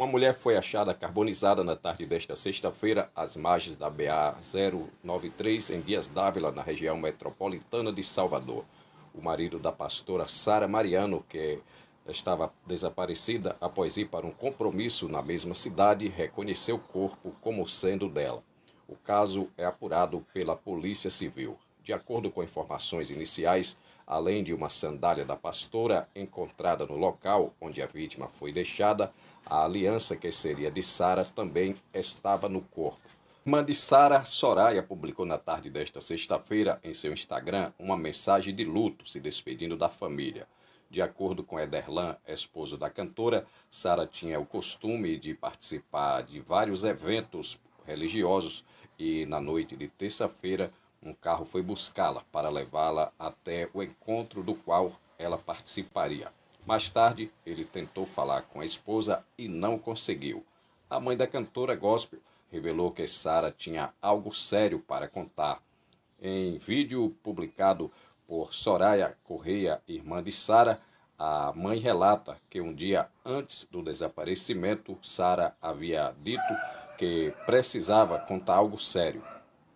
Uma mulher foi achada carbonizada na tarde desta sexta-feira às margens da BA 093 em Dias d'Ávila, na região metropolitana de Salvador. O marido da pastora Sara Mariano, que estava desaparecida após ir para um compromisso na mesma cidade, reconheceu o corpo como sendo dela. O caso é apurado pela Polícia Civil. De acordo com informações iniciais, além de uma sandália da pastora encontrada no local onde a vítima foi deixada, a aliança que seria de Sara também estava no corpo. Irmã de Sara Soraya publicou na tarde desta sexta-feira em seu Instagram uma mensagem de luto se despedindo da família. De acordo com Ederlan, esposo da cantora, Sara tinha o costume de participar de vários eventos religiosos e na noite de terça-feira um carro foi buscá-la para levá-la até o encontro do qual ela participaria. Mais tarde, ele tentou falar com a esposa e não conseguiu. A mãe da cantora gospel revelou que Sara tinha algo sério para contar. Em vídeo publicado por Soraya Correia, irmã de Sara, a mãe relata que um dia antes do desaparecimento, Sara havia dito que precisava contar algo sério.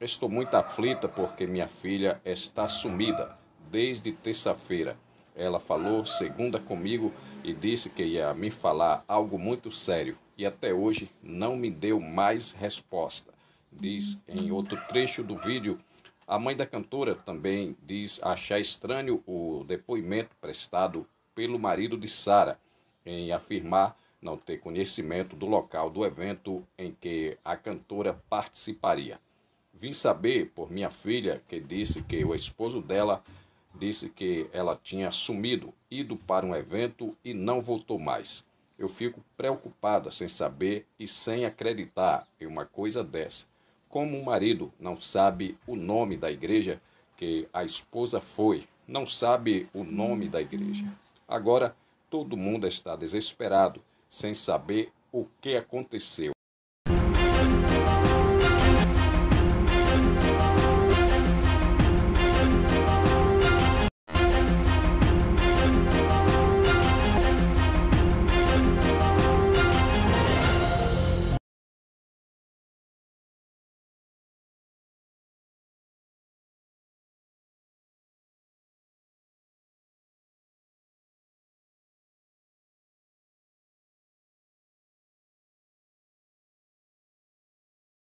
Estou muito aflita porque minha filha está sumida desde terça-feira. Ela falou segunda comigo e disse que ia me falar algo muito sério e até hoje não me deu mais resposta. Diz em outro trecho do vídeo. A mãe da cantora também diz achar estranho o depoimento prestado pelo marido de Sara em afirmar não ter conhecimento do local do evento em que a cantora participaria. Vim saber por minha filha que disse que o esposo dela disse que ela tinha sumido, ido para um evento e não voltou mais. Eu fico preocupada sem saber e sem acreditar em uma coisa dessa. Como o marido não sabe o nome da igreja que a esposa foi, não sabe o nome da igreja. Agora todo mundo está desesperado, sem saber o que aconteceu.